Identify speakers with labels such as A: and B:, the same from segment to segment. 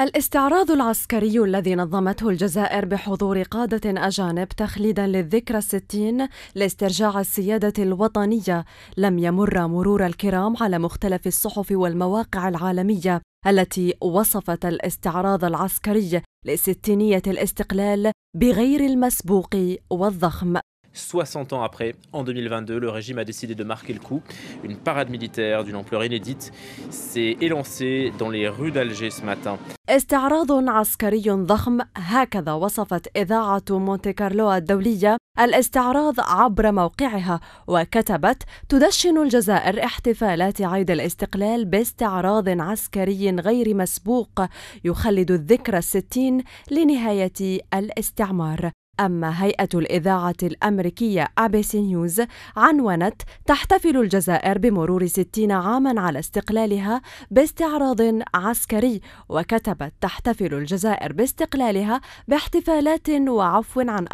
A: الاستعراض العسكري الذي نظمته الجزائر بحضور قادة أجانب تخليدا للذكرى الستين لاسترجاع السيادة الوطنية لم يمر مرور الكرام على مختلف الصحف والمواقع العالمية التي وصفت الاستعراض العسكري لستينية الاستقلال بغير المسبوق والضخم
B: 60 ans après, en 2022, le régime a décidé de marquer le coup. Une parade militaire d'une ampleur inédite s'est élancée dans les rues d'Alger ce matin.
A: استعراض عسكري ضخم هكذا وصفت إذاعة مونتي كارلو الدولية الاستعراض عبر موقعها وكتبت تدشن الجزائر احتفالات عيد الاستقلال باستعراض عسكري غير مسبوق يخلد الذكرى الستين لنهاية الاستعمار أما هيئة الإذاعة الأمريكية ABC نيوز عنونت تحتفل الجزائر بمرور 60 عاما على استقلالها باستعراض عسكري وكتبت تحتفل الجزائر باستقلالها باحتفالات وعفو عن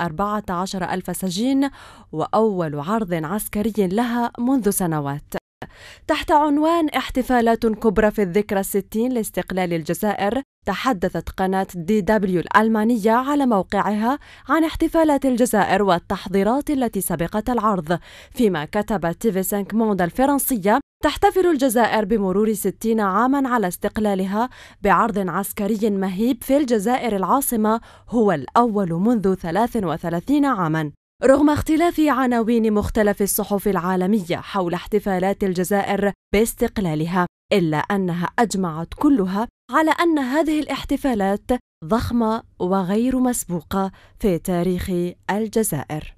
A: عشر ألف سجين وأول عرض عسكري لها منذ سنوات تحت عنوان احتفالات كبرى في الذكرى الستين لاستقلال الجزائر تحدثت قناة دي دبليو الألمانية على موقعها عن احتفالات الجزائر والتحضيرات التي سبقت العرض فيما كتبت تيفي سانك موند الفرنسية تحتفل الجزائر بمرور ستين عاما على استقلالها بعرض عسكري مهيب في الجزائر العاصمة هو الأول منذ 33 عاما رغم اختلاف عناوين مختلف الصحف العالمية حول احتفالات الجزائر باستقلالها، إلا أنها أجمعت كلها على أن هذه الاحتفالات ضخمة وغير مسبوقة في تاريخ الجزائر.